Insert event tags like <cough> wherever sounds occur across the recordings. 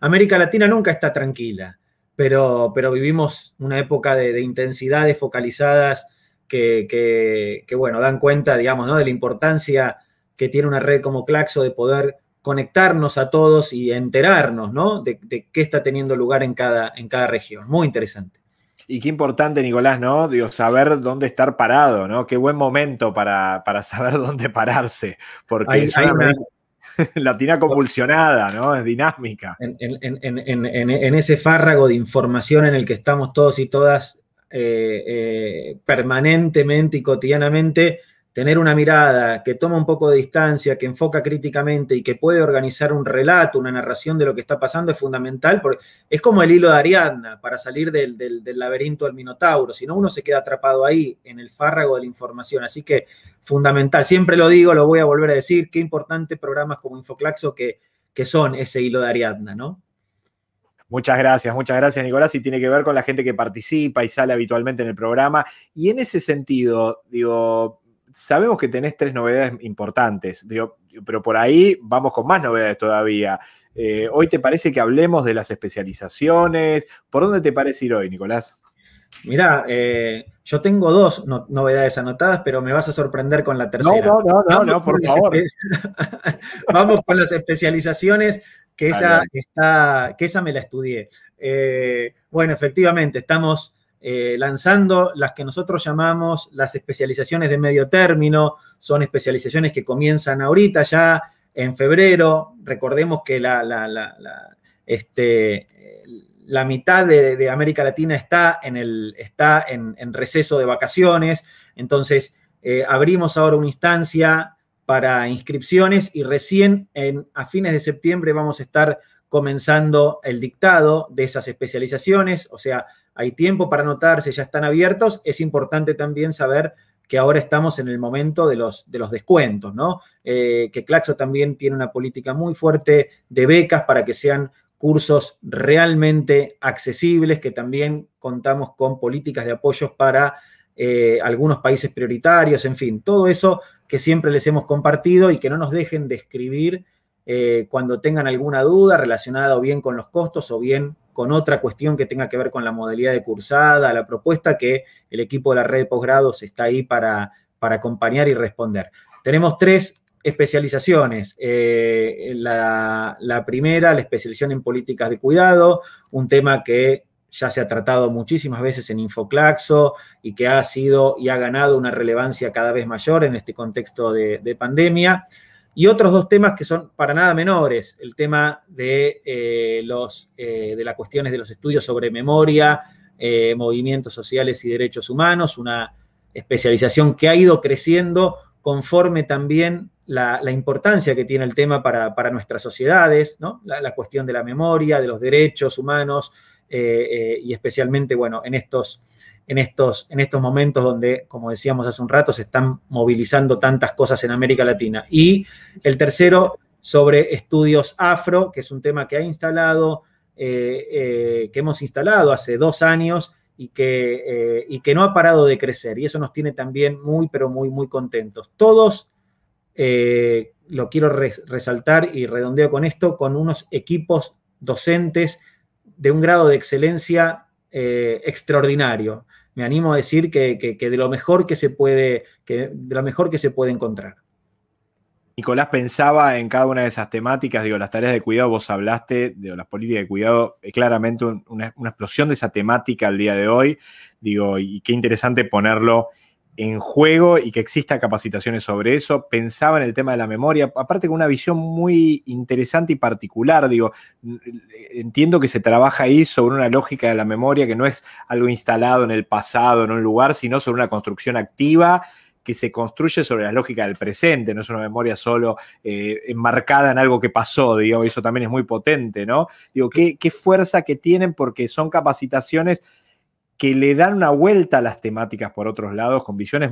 América Latina nunca está tranquila, pero, pero vivimos una época de, intensidades focalizadas que, bueno, dan cuenta, digamos, de la importancia que tiene una red como Claxo de poder conectarnos a todos y enterarnos ¿no? de, qué está teniendo lugar en cada, en cada región. Muy interesante. Y qué importante, Nicolás, ¿no? Digo, saber dónde estar parado, ¿no? Qué buen momento para, para saber <laughs> dónde pararse. Porque latina <laughs> convulsionada, ¿no? Es dinámica. En, ese fárrago de información en el que estamos todos y todas eh, eh, permanentemente y cotidianamente, tener una mirada que toma un poco de distancia, que enfoca críticamente y que puede organizar un relato, una narración de lo que está pasando es fundamental, porque es como el hilo de Ariadna para salir del, laberinto del Minotauro, si no uno se queda atrapado ahí, en el fárrago de la información, así que fundamental, siempre lo digo, lo voy a volver a decir, qué importante programas como Infoclaxo que, que son ese hilo de Ariadna, ¿no? Muchas gracias, muchas gracias Nicolás. Y tiene que ver con la gente que participa y sale habitualmente en el programa. Y en ese sentido, digo, sabemos que tenés tres novedades importantes, pero por ahí vamos con más novedades todavía. Eh, hoy te parece que hablemos de las especializaciones. ¿Por dónde te parece ir hoy, Nicolás? Mirá, eh, yo tengo dos novedades anotadas, pero me vas a sorprender con la tercera. No, no, no, por favor. <laughs> vamos con las especializaciones, que esa, que esa me la estudié. Eh, bueno, efectivamente, estamos eh, lanzando las que nosotros llamamos las especializaciones de medio término, son especializaciones que comienzan ahorita ya en febrero, recordemos que la, la, este, la mitad de, América Latina está en, el, está en, receso de vacaciones, entonces eh, abrimos ahora una instancia para inscripciones y recién en, a fines de septiembre vamos a estar comenzando el dictado de esas especializaciones, o sea, hay tiempo para si ya están abiertos, es importante también saber que ahora estamos en el momento de los, descuentos, ¿no? Eh, que Claxo también tiene una política muy fuerte de becas para que sean cursos realmente accesibles, que también contamos con políticas de apoyos para eh, algunos países prioritarios, en fin, todo eso que siempre les hemos compartido y que no nos dejen de escribir eh, cuando tengan alguna duda relacionada o bien con los costos o bien con otra cuestión que tenga que ver con la modalidad de cursada, la propuesta que el equipo de la red de posgrados está ahí para, acompañar y responder. Tenemos tres especializaciones. Eh, la, primera, la especialización en políticas de cuidado, un tema que ya se ha tratado muchísimas veces en Infoclaxo y que ha sido y ha ganado una relevancia cada vez mayor en este contexto de pandemia y otros dos temas que son para nada menores, el tema de, eh, los, eh, de las cuestiones de los estudios sobre memoria, eh, movimientos sociales y derechos humanos, una especialización que ha ido creciendo conforme también la, importancia que tiene el tema para, nuestras sociedades, la, cuestión de la memoria, de los derechos humanos y especialmente, bueno, en estos en estos, en estos momentos donde, como decíamos hace un rato, se están movilizando tantas cosas en América Latina. Y el tercero, sobre estudios afro, que es un tema que ha instalado, eh, eh, que hemos instalado hace dos años y que, eh, y que no ha parado de crecer. Y eso nos tiene también muy, pero muy, muy contentos. Todos, lo quiero resaltar y redondeo con esto, con unos equipos docentes de un grado de excelencia extraordinario me animo a decir que, de lo mejor que se puede, que de lo mejor que se puede encontrar. Nicolás pensaba en cada una de esas temáticas, digo, las tareas de cuidado, vos hablaste, de las políticas de cuidado, es claramente una, una, explosión de esa temática al día de hoy, digo, y qué interesante ponerlo en juego y que existan capacitaciones sobre eso. Pensaba en el tema de la memoria, aparte con una visión muy interesante y particular, digo, eh, entiendo que se trabaja ahí sobre una lógica de la memoria que no es algo instalado en el pasado, en un lugar, sino sobre una construcción activa que se construye sobre la lógica del presente, no es una memoria solo eh, enmarcada en algo que pasó, digo, eso también es muy potente, ¿no? Digo, qué, qué fuerza que tienen porque son capacitaciones que le dan una vuelta a las temáticas por otros lados, con visiones,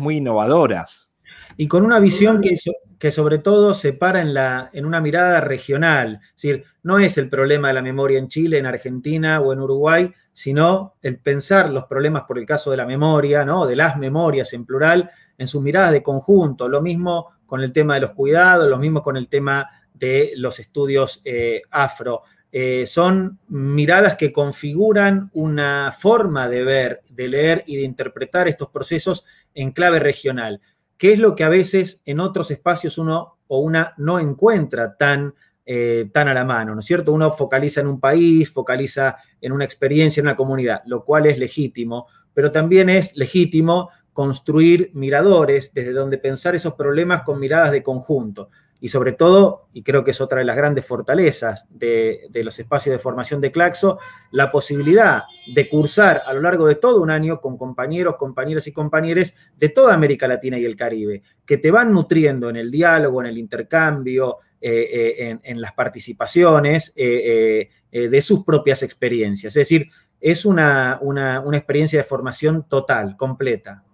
muy innovadoras. Y con una visión que, que sobre todo se para en, la, en una mirada regional. Es decir, no es el problema de la memoria en Chile, en Argentina o en Uruguay, sino el pensar los problemas por el caso de la memoria, ¿no? de las memorias en plural, en sus miradas de conjunto. Lo mismo con el tema de los cuidados, lo mismo con el tema de los estudios eh, afro. Eh, son miradas que configuran una forma de ver, de leer y de interpretar estos procesos en clave regional, que es lo que a veces en otros espacios uno o una no encuentra tan, eh, tan a la mano, ¿no es cierto? Uno focaliza en un país, focaliza en una experiencia, en una comunidad, lo cual es legítimo, pero también es legítimo construir miradores desde donde pensar esos problemas con miradas de conjunto y sobre todo, y creo que es otra de las grandes fortalezas de, los espacios de formación de Claxo, la posibilidad de cursar a lo largo de todo un año con compañeros, compañeras y compañeros de toda América Latina y el Caribe, que te van nutriendo en el diálogo, en el intercambio, eh, eh, en, las participaciones eh, de sus propias experiencias. Es decir, es una, una experiencia de formación total, completa.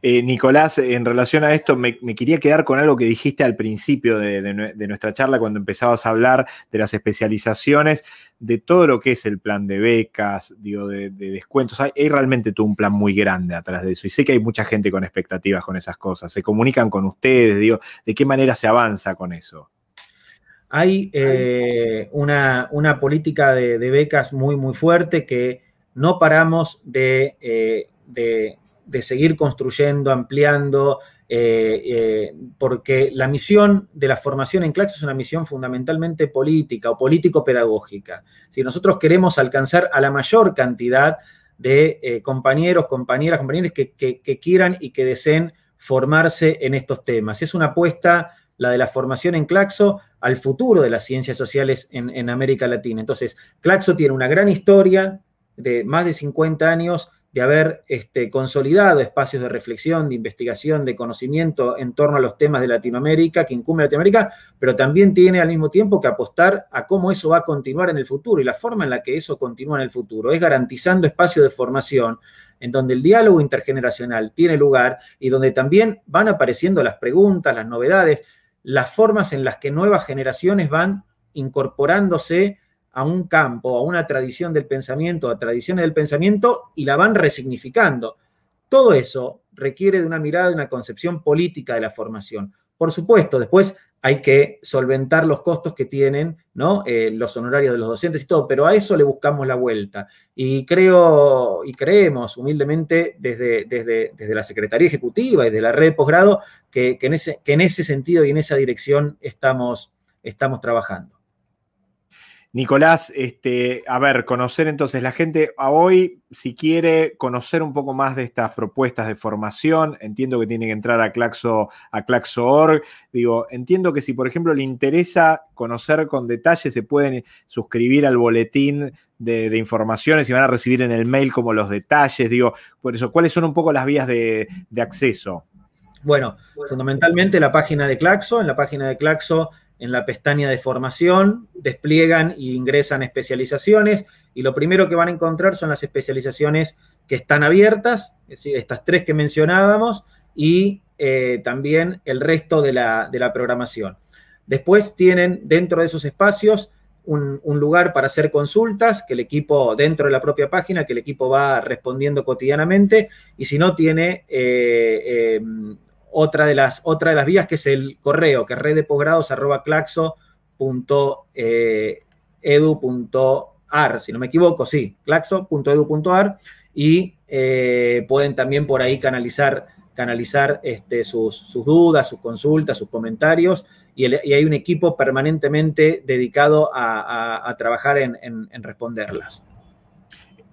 Eh, Nicolás, en relación a esto, me, quería quedar con algo que dijiste al principio de, nuestra charla, cuando empezabas a hablar de las especializaciones, de todo lo que es el plan de becas, de, descuentos. Hay, realmente tú un plan muy grande atrás de eso. Y sé que hay mucha gente con expectativas con esas cosas. Se comunican con ustedes, digo, ¿de qué manera se avanza con eso? Hay eh, una, política de, becas muy, muy fuerte que no paramos de eh, de de seguir construyendo, ampliando, eh, eh, porque la misión de la formación en Claxo es una misión fundamentalmente política o político-pedagógica. Si nosotros queremos alcanzar a la mayor cantidad de eh, compañeros, compañeras, compañeros que, quieran y que deseen formarse en estos temas. Es una apuesta, la de la formación en Claxo, al futuro de las ciencias sociales en, en América Latina. Entonces, Claxo tiene una gran historia de más de 50 años de haber este, consolidado espacios de reflexión, de investigación, de conocimiento en torno a los temas de Latinoamérica, que incumbe Latinoamérica, pero también tiene al mismo tiempo que apostar a cómo eso va a continuar en el futuro y la forma en la que eso continúa en el futuro. Es garantizando espacios de formación en donde el diálogo intergeneracional tiene lugar y donde también van apareciendo las preguntas, las novedades, las formas en las que nuevas generaciones van incorporándose a un campo, a una tradición del pensamiento, a tradiciones del pensamiento y la van resignificando. Todo eso requiere de una mirada, de una concepción política de la formación. Por supuesto, después hay que solventar los costos que tienen ¿no? Eh, los honorarios de los docentes y todo, pero a eso le buscamos la vuelta. Y creo y creemos humildemente desde, desde, desde la Secretaría Ejecutiva y desde la red de posgrado que, en ese, en ese sentido y en esa dirección estamos, estamos trabajando. Nicolás, este, a ver, conocer entonces la gente a hoy, si quiere conocer un poco más de estas propuestas de formación, entiendo que tiene que entrar a Claxo, a Claxo.org. Digo, entiendo que si, por ejemplo, le interesa conocer con detalle, se pueden suscribir al boletín de, informaciones y van a recibir en el mail como los detalles. Digo, por eso, ¿cuáles son un poco las vías de, de acceso? Bueno, fundamentalmente la página de Claxo. En la página de Claxo en la pestaña de formación, despliegan e ingresan especializaciones y lo primero que van a encontrar son las especializaciones que están abiertas, es decir, estas tres que mencionábamos y eh, también el resto de la, programación. Después tienen dentro de esos espacios un, lugar para hacer consultas que el equipo, dentro de la propia página, que el equipo va respondiendo cotidianamente y si no tiene... Eh, em, otra de las, otra de las vías que es el correo, que es red de posgrados arroba eh, si no me equivoco, sí, claxo.edu.ar y eh, pueden también por ahí canalizar, canalizar este, sus, sus, dudas, sus consultas, sus comentarios y, hay un equipo permanentemente dedicado a, trabajar en responderlas.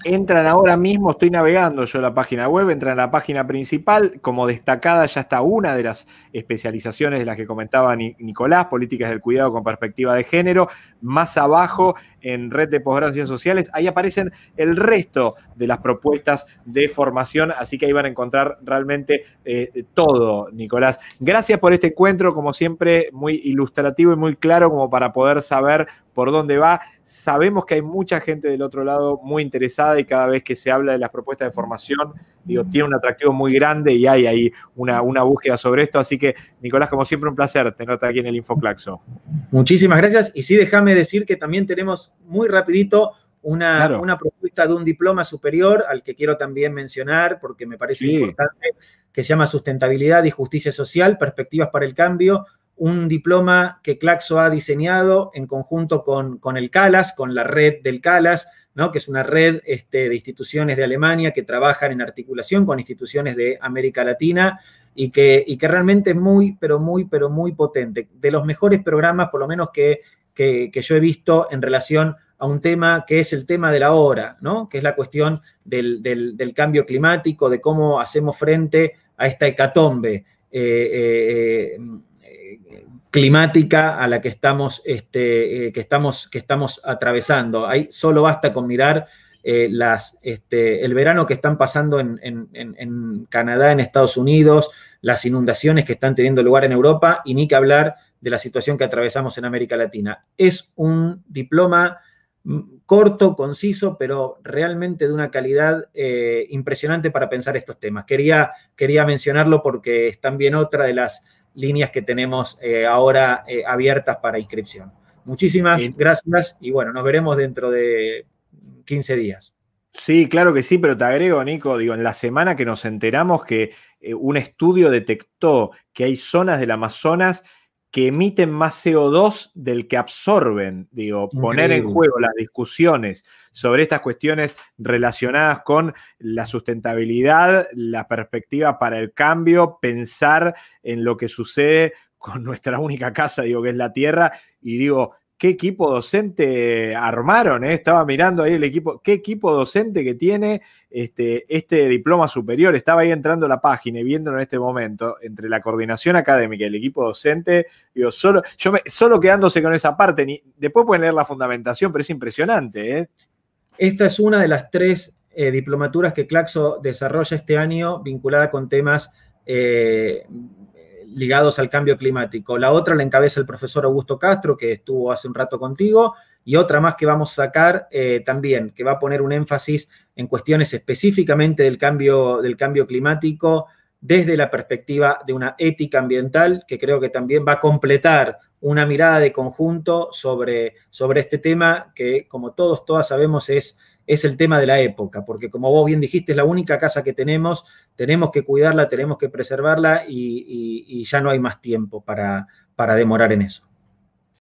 Entran ahora mismo, estoy navegando yo la página web, entran a la página principal, como destacada ya está una de las especializaciones de las que comentaba Nicolás, políticas del cuidado con perspectiva de género. Más abajo en Red de Ciencias Sociales. Ahí aparecen el resto de las propuestas de formación, así que ahí van a encontrar realmente eh, todo, Nicolás. Gracias por este encuentro, como siempre, muy ilustrativo y muy claro como para poder saber por dónde va. Sabemos que hay mucha gente del otro lado muy interesada y cada vez que se habla de las propuestas de formación, Mm. tiene un atractivo muy grande y hay ahí mm. una, búsqueda sobre esto. Así que, Nicolás, como siempre, un placer tenerte aquí en el Infoclaxo. Muchísimas gracias. Y sí, déjame decir que también tenemos muy rapidito una, una, propuesta de un diploma superior al que quiero también mencionar porque me parece importante, que se llama Sustentabilidad y Justicia Social, Perspectivas para el Cambio, un diploma que Claxo ha diseñado en conjunto con, con el CALAS, con la red del CALAS, que es una red este, de instituciones de Alemania que trabajan en articulación con instituciones de América Latina y que, y que realmente es muy, pero muy, pero muy potente. De los mejores programas, por lo menos que, que, yo he visto en relación a un tema que es el tema de la hora, ¿no? que es la cuestión del, cambio climático, de cómo hacemos frente a esta hecatombe. Eh, eh, eh, climática a la que estamos, este, eh, que estamos, que estamos atravesando. Ahí solo basta con mirar eh, las, este, el verano que están pasando en, Canadá, en Estados Unidos, las inundaciones que están teniendo lugar en Europa y ni que hablar de la situación que atravesamos en América Latina. Es un diploma mm, corto, conciso, pero realmente de una calidad eh, impresionante para pensar estos temas. Quería, quería mencionarlo porque es también otra de las líneas que tenemos eh, ahora eh, abiertas para inscripción. Muchísimas gracias y bueno, nos veremos dentro de 15 días. Sí, claro que sí, pero te agrego, Nico, digo, en la semana que nos enteramos que eh, un estudio detectó que hay zonas del Amazonas que emiten más CO2 del que absorben. Digo, poner en juego las discusiones sobre estas cuestiones relacionadas con la sustentabilidad, la perspectiva para el cambio, pensar en lo que sucede con nuestra única casa, digo, que es la Tierra, y digo, qué equipo docente armaron, eh? estaba mirando ahí el equipo, qué equipo docente que tiene este, este, diploma superior, estaba ahí entrando la página y viéndolo en este momento, entre la coordinación académica y el equipo docente, solo, yo solo quedándose con esa parte, ni, después pueden leer la fundamentación, pero es impresionante. Eh. Esta es una de las tres eh, diplomaturas que Claxo desarrolla este año vinculada con temas ligados al cambio climático. La otra la encabeza el profesor Augusto Castro, que estuvo hace un rato contigo, y otra más que vamos a sacar eh, también, que va a poner un énfasis en cuestiones específicamente del cambio, del cambio climático desde la perspectiva de una ética ambiental, que creo que también va a completar una mirada de conjunto sobre, sobre este tema que, como todos, todas sabemos, es es el tema de la época, porque como vos bien dijiste, es la única casa que tenemos, tenemos que cuidarla, tenemos que preservarla y, ya no hay más tiempo para, para demorar en eso.